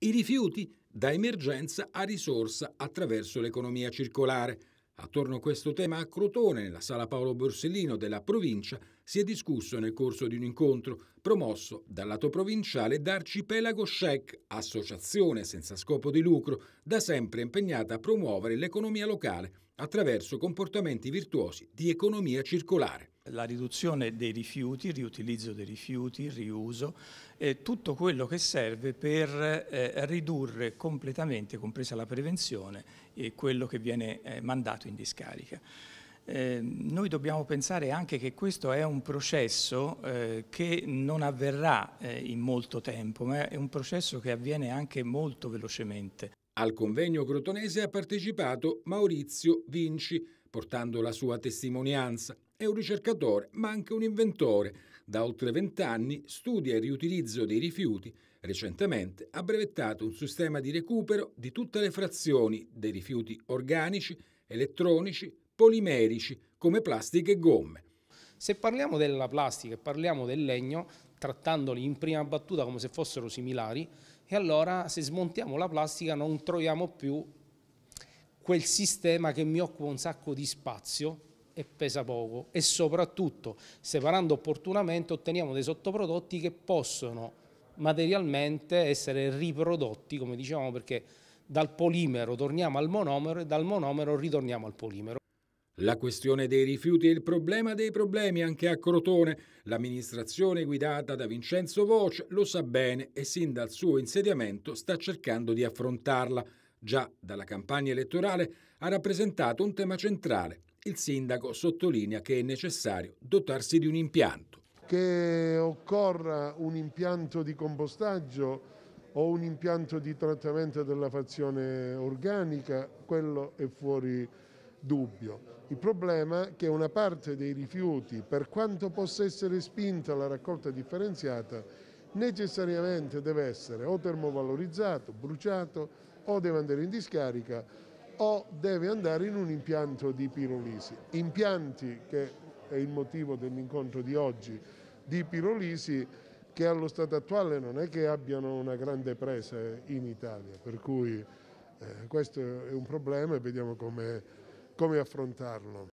i rifiuti da emergenza a risorsa attraverso l'economia circolare. Attorno a questo tema a Crotone, nella sala Paolo Borsellino della provincia, si è discusso nel corso di un incontro promosso dal lato provinciale da Arcipelago Shek, associazione senza scopo di lucro, da sempre impegnata a promuovere l'economia locale attraverso comportamenti virtuosi di economia circolare la riduzione dei rifiuti, riutilizzo dei rifiuti, riuso, eh, tutto quello che serve per eh, ridurre completamente, compresa la prevenzione, eh, quello che viene eh, mandato in discarica. Ehm, noi dobbiamo pensare anche che questo è un processo eh, che non avverrà eh, in molto tempo, ma è un processo che avviene anche molto velocemente. Al convegno crotonese ha partecipato Maurizio Vinci, portando la sua testimonianza. È un ricercatore, ma anche un inventore. Da oltre vent'anni studia il riutilizzo dei rifiuti. Recentemente ha brevettato un sistema di recupero di tutte le frazioni dei rifiuti organici, elettronici, polimerici, come plastica e gomme. Se parliamo della plastica e parliamo del legno, trattandoli in prima battuta come se fossero similari, e allora se smontiamo la plastica non troviamo più quel sistema che mi occupa un sacco di spazio e pesa poco e soprattutto separando opportunamente otteniamo dei sottoprodotti che possono materialmente essere riprodotti, come dicevamo, perché dal polimero torniamo al monomero e dal monomero ritorniamo al polimero. La questione dei rifiuti è il problema dei problemi anche a Crotone. L'amministrazione guidata da Vincenzo Voce lo sa bene e sin dal suo insediamento sta cercando di affrontarla già dalla campagna elettorale, ha rappresentato un tema centrale. Il sindaco sottolinea che è necessario dotarsi di un impianto. Che occorra un impianto di compostaggio o un impianto di trattamento della fazione organica, quello è fuori dubbio. Il problema è che una parte dei rifiuti, per quanto possa essere spinta la raccolta differenziata, necessariamente deve essere o termovalorizzato, bruciato o deve andare in discarica o deve andare in un impianto di pirolisi. Impianti, che è il motivo dell'incontro di oggi, di pirolisi che allo stato attuale non è che abbiano una grande presa in Italia, per cui eh, questo è un problema e vediamo come, come affrontarlo.